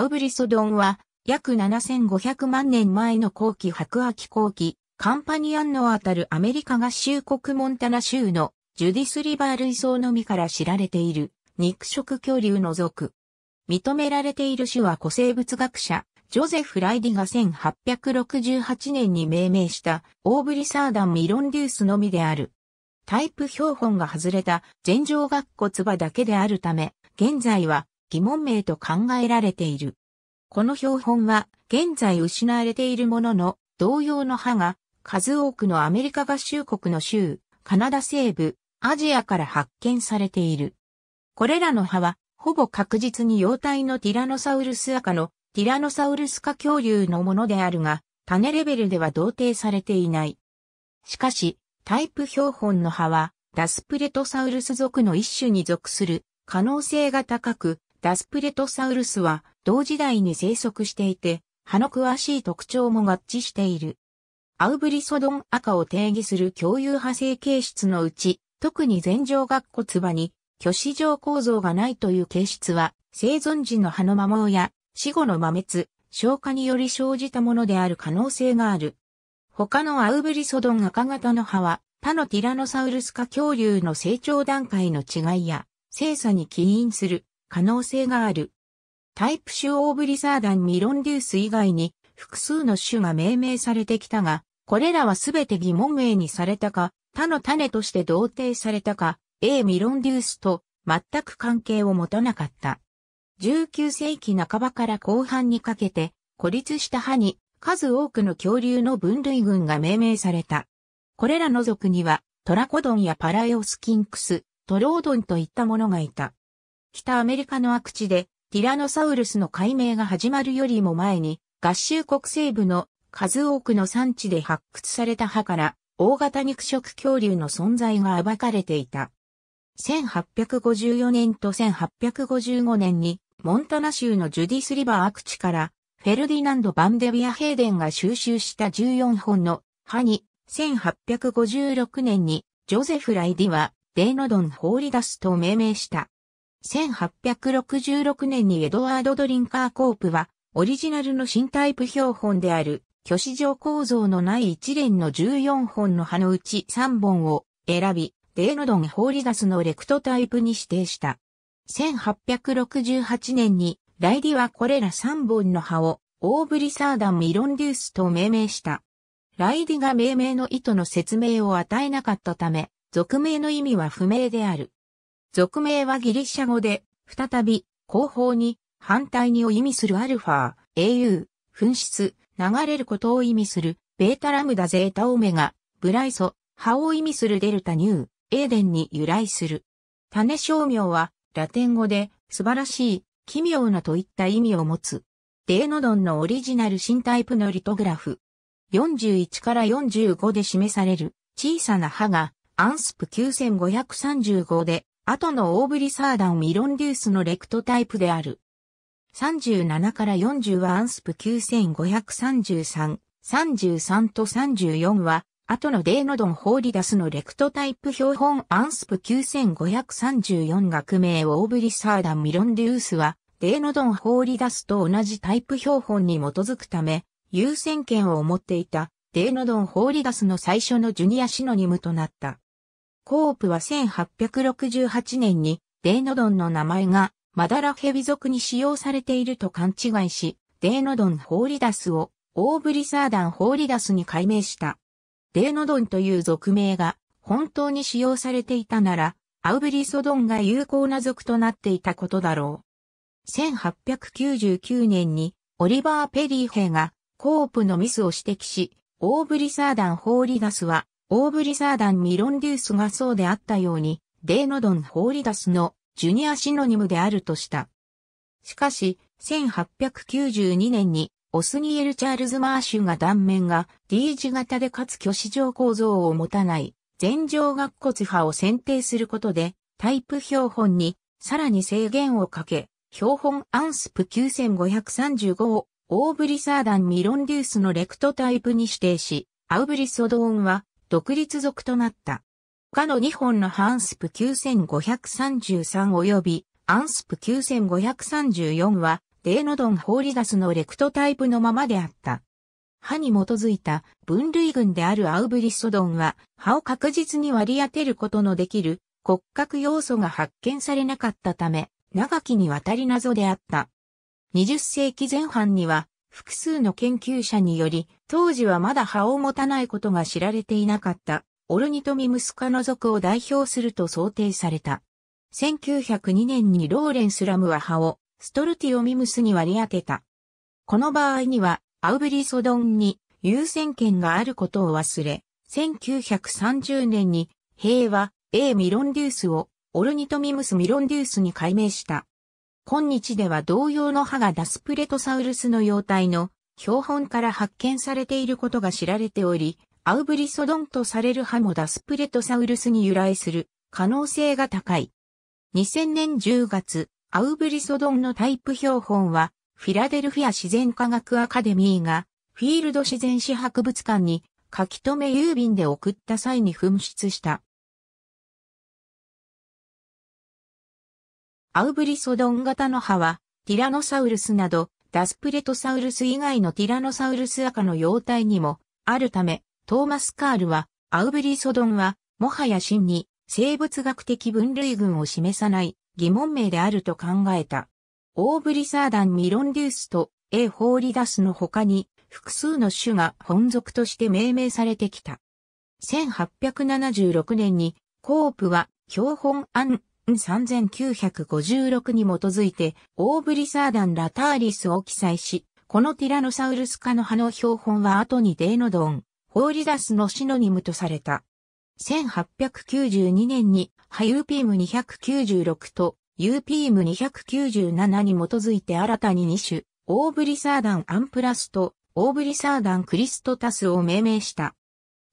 アウブリソドンは、約7500万年前の後期白亜紀後期、カンパニアンのあたるアメリカ合衆国モンタナ州のジュディスリバー類層のみから知られている肉食恐竜の属。認められている種は古生物学者、ジョゼフ・ライディが1868年に命名したオーブリサーダン・ミロンデュースのみである。タイプ標本が外れた全上学骨葉だけであるため、現在は疑問名と考えられている。この標本は現在失われているものの同様の歯が数多くのアメリカ合衆国の州、カナダ西部、アジアから発見されている。これらの歯はほぼ確実に幼体のティラノサウルス赤のティラノサウルス科恐竜のものであるが、種レベルでは同定されていない。しかし、タイプ標本の歯は、ダスプレトサウルス属の一種に属する可能性が高く、ダスプレトサウルスは同時代に生息していて、葉の詳しい特徴も合致している。アウブリソドン赤を定義する共有派生形質のうち、特に前上学骨葉に虚子状構造がないという形質は、生存時の葉の摩耗や死後の摩滅、消化により生じたものである可能性がある。他のアウブリソドン赤型の葉は、他のティラノサウルス科恐竜の成長段階の違いや、精査に起因する可能性がある。タイプ種オーブリザーダンミロンデュース以外に複数の種が命名されてきたが、これらはすべて疑問名にされたか、他の種として同定されたか、A ミロンデュースと全く関係を持たなかった。19世紀半ばから後半にかけて孤立した歯に数多くの恐竜の分類群が命名された。これらの族にはトラコドンやパラエオスキンクス、トロードンといったものがいた。北アメリカの悪地でティラノサウルスの解明が始まるよりも前に、合衆国西部の数多くの産地で発掘された歯から大型肉食恐竜の存在が暴かれていた。1854年と1855年にモンタナ州のジュディスリバー悪地からフェルディナンド・バンデビアヘデンが収集した14本の歯に1856年にジョゼフ・ライディはデーノドン・ホーリダスと命名した。1866年にエドワード・ドリンカー・コープは、オリジナルの新タイプ標本である、巨子状構造のない一連の14本の葉のうち3本を選び、デーノドン・ホーリガスのレクトタイプに指定した。1868年に、ライディはこれら3本の葉を、オーブリサーダン・ミロンデュースと命名した。ライディが命名の意図の説明を与えなかったため、俗名の意味は不明である。俗名はギリシャ語で、再び、後方に、反対にを意味するアルファ、au、紛失、流れることを意味する、ベータラムダゼータオメガ、ブライソ、葉を意味するデルタニュー、エーデンに由来する。種商名は、ラテン語で、素晴らしい、奇妙なといった意味を持つ。デーノドンのオリジナル新タイプのリトグラフ。41から45で示される、小さな葉が、アンスプ9535で、後の大振りサーダンミロンデュースのレクトタイプである。37から40はアンスプ9533、33と34は、後のデーノドン・ホーリダスのレクトタイプ標本アンスプ9534学名オーブリサーダン・ミロンデュースは、デーノドン・ホーリダスと同じタイプ標本に基づくため、優先権を持っていた、デーノドン・ホーリダスの最初のジュニアシノニムとなった。コープは1868年にデーノドンの名前がマダラヘビ族に使用されていると勘違いし、デーノドン・ホーリダスをオーブリサーダン・ホーリダスに改名した。デーノドンという族名が本当に使用されていたなら、アウブリソドンが有効な族となっていたことだろう。1899年にオリバー・ペリー兵がコープのミスを指摘し、オーブリサーダン・ホーリダスはオーブリサーダン・ミロンデュースがそうであったように、デーノドン・ホーリダスのジュニアシノニムであるとした。しかし、1892年にオスニエル・チャールズ・マーシュが断面が D 字型でかつ巨子状構造を持たない全状学骨派を選定することでタイプ標本にさらに制限をかけ、標本アンスプ9535をオーブリサーダン・ミロンデュースのレクトタイプに指定し、アウブリソドーンは独立族となった。他の2本のハンスプ9533及びアンスプ9534はデーノドン・ホーリガスのレクトタイプのままであった。歯に基づいた分類群であるアウブリソドンは歯を確実に割り当てることのできる骨格要素が発見されなかったため長きにわたり謎であった。20世紀前半には複数の研究者により、当時はまだ葉を持たないことが知られていなかった、オルニトミムス科の属を代表すると想定された。1902年にローレンス・ラムは葉を、ストルティオミムスに割り当てた。この場合には、アウブリソドンに優先権があることを忘れ、1930年に、平和、A ミロンデュースを、オルニトミムス・ミロンデュースに改名した。今日では同様の歯がダスプレトサウルスの様態の標本から発見されていることが知られており、アウブリソドンとされる歯もダスプレトサウルスに由来する可能性が高い。2000年10月、アウブリソドンのタイプ標本は、フィラデルフィア自然科学アカデミーが、フィールド自然史博物館に書き留め郵便で送った際に紛失した。アウブリソドン型の歯は、ティラノサウルスなど、ダスプレトサウルス以外のティラノサウルス赤の様態にも、あるため、トーマス・カールは、アウブリソドンは、もはや真に、生物学的分類群を示さない、疑問名であると考えた。オーブリサーダン・ミロンデュースと、エ・ホーリダスの他に、複数の種が本属として命名されてきた。1876年に、コープは、標本案3956に基づいて、オーブリサーダン・ラターリスを記載し、このティラノサウルス科の葉の標本は後にデーノドン、ホーリダスのシノニムとされた。1892年に、ハユーピーム296と、ユーピーム297に基づいて新たに2種、オーブリサーダン・アンプラスと、オーブリサーダン・クリストタスを命名した。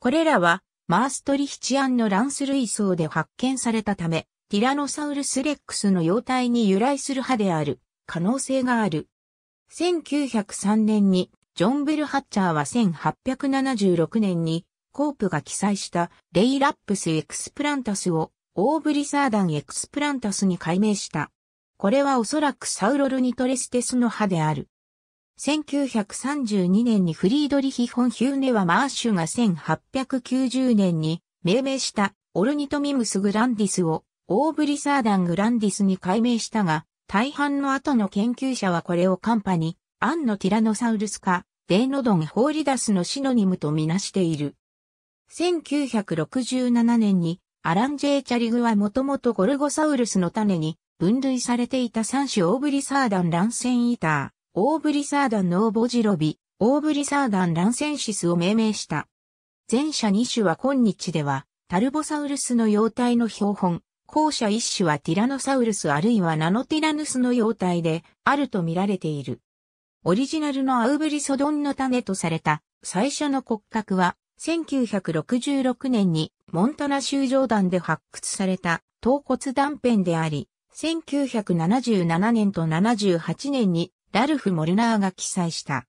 これらは、マーストリヒチアンのランス類層で発見されたため、ティラノサウルスレックスの様態に由来する歯である可能性がある。1903年にジョン・ベルハッチャーは1876年にコープが記載したレイラップスエクスプランタスをオーブリサーダンエクスプランタスに改名した。これはおそらくサウロルニトレステスの歯である。1932年にフリードリヒ・フォン・ヒューネはマーシュが1890年に命名したオルニトミムス・グランディスをオーブリサーダン・グランディスに改名したが、大半の後の研究者はこれをカンパに、アンのティラノサウルスか、デーノドン・ホーリダスのシノニムとみなしている。1967年に、アラン・ジェイ・チャリグはもともとゴルゴサウルスの種に分類されていた3種オーブリサーダン・ランセン・イター、オーブリサーダン・ノーボジロビ、オーブリサーダン・ランセンシスを命名した。前者2種は今日では、タルボサウルスの幼体の標本、後者一種はティラノサウルスあるいはナノティラヌスの様態であると見られている。オリジナルのアウブリソドンの種とされた最初の骨格は1966年にモンタナ州上段で発掘された頭骨断片であり、1977年と78年にラルフ・モルナーが記載した。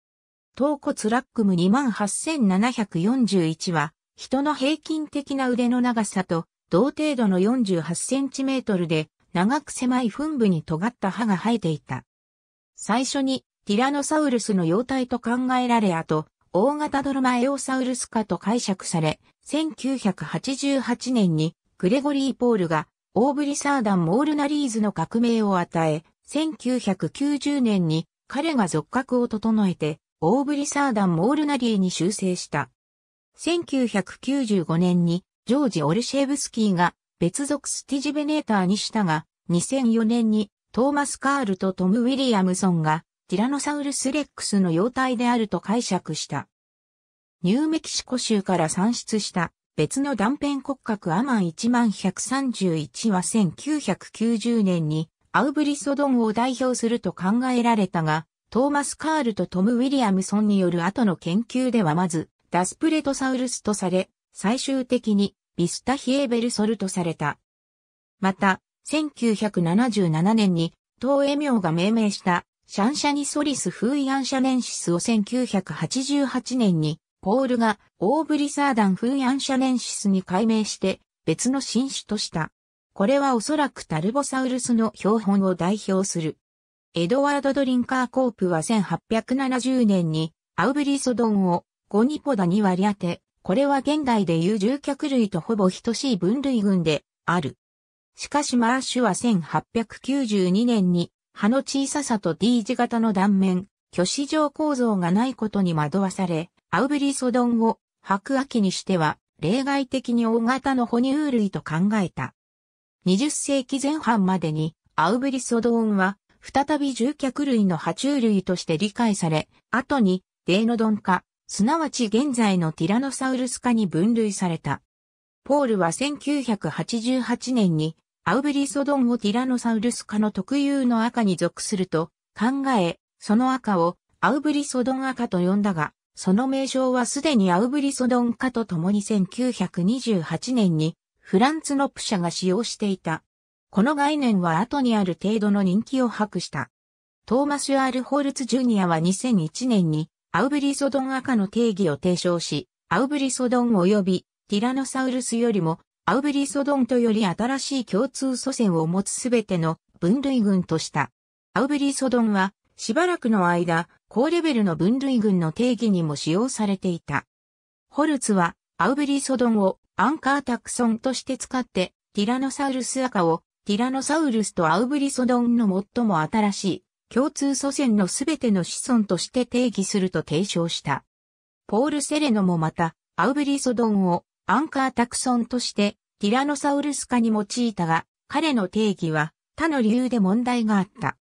頭骨ラックム28741は人の平均的な腕の長さと同程度の48センチメートルで、長く狭い墳部に尖った歯が生えていた。最初にティラノサウルスの様態と考えられ、あと、大型ドルマエオサウルス化と解釈され、1988年にグレゴリー・ポールがオーブリサーダン・モールナリーズの革命を与え、1990年に彼が俗格を整えて、オーブリサーダン・モールナリーに修正した。1995年にジョージ・オルシェーブスキーが別属スティジベネーターにしたが、2004年にトーマス・カールとトム・ウィリアムソンがティラノサウルス・レックスの容態であると解釈した。ニューメキシコ州から産出した別の断片骨格アマン1131は1990年にアウブリソドンを代表すると考えられたが、トーマス・カールとトム・ウィリアムソンによる後の研究ではまず、ダスプレトサウルスとされ、最終的にビスタヒエベルソルトされた。また、1977年に、東映明が命名したシャンシャニソリス・フーイアンシャネンシスを1988年に、ポールがオーブリサーダン・フーイアンシャネンシスに改名して別の新種とした。これはおそらくタルボサウルスの標本を代表する。エドワード・ドリンカー・コープは1870年にアウブリソドンをゴニポダに割り当て、これは現代でいう獣脚類とほぼ等しい分類群である。しかしマーシュは1892年に、葉の小ささと D 字型の断面、虚子状構造がないことに惑わされ、アウブリソドンを白亜紀にしては、例外的に大型の哺乳類と考えた。20世紀前半までに、アウブリソドンは、再び獣脚類の爬虫類として理解され、後に、デーノドン化、すなわち現在のティラノサウルス科に分類された。ポールは1988年にアウブリソドンをティラノサウルス科の特有の赤に属すると考え、その赤をアウブリソドン赤と呼んだが、その名称はすでにアウブリソドン科と共に1928年にフランツップ社が使用していた。この概念は後にある程度の人気を博した。トーマス・アール・ホールツ・ジュニアは2001年にアウブリソドン赤の定義を提唱し、アウブリソドン及びティラノサウルスよりもアウブリソドンとより新しい共通祖先を持つすべての分類群とした。アウブリソドンはしばらくの間、高レベルの分類群の定義にも使用されていた。ホルツはアウブリソドンをアンカータクソンとして使って、ティラノサウルス赤をティラノサウルスとアウブリソドンの最も新しい共通祖先のすべての子孫として定義すると提唱した。ポール・セレノもまた、アウブリソドンをアンカータクソンとしてティラノサウルス化に用いたが、彼の定義は他の理由で問題があった。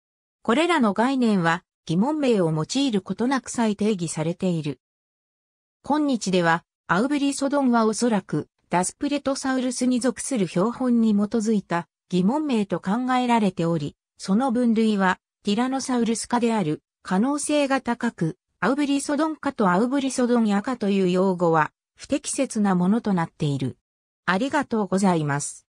これらの概念は疑問名を用いることなくさえ定義されている。今日では、アウブリソドンはおそらくダスプレトサウルスに属する標本に基づいた疑問名と考えられており、その分類はティラノサウルス科である可能性が高く、アウブリソドン科とアウブリソドンヤ科という用語は不適切なものとなっている。ありがとうございます。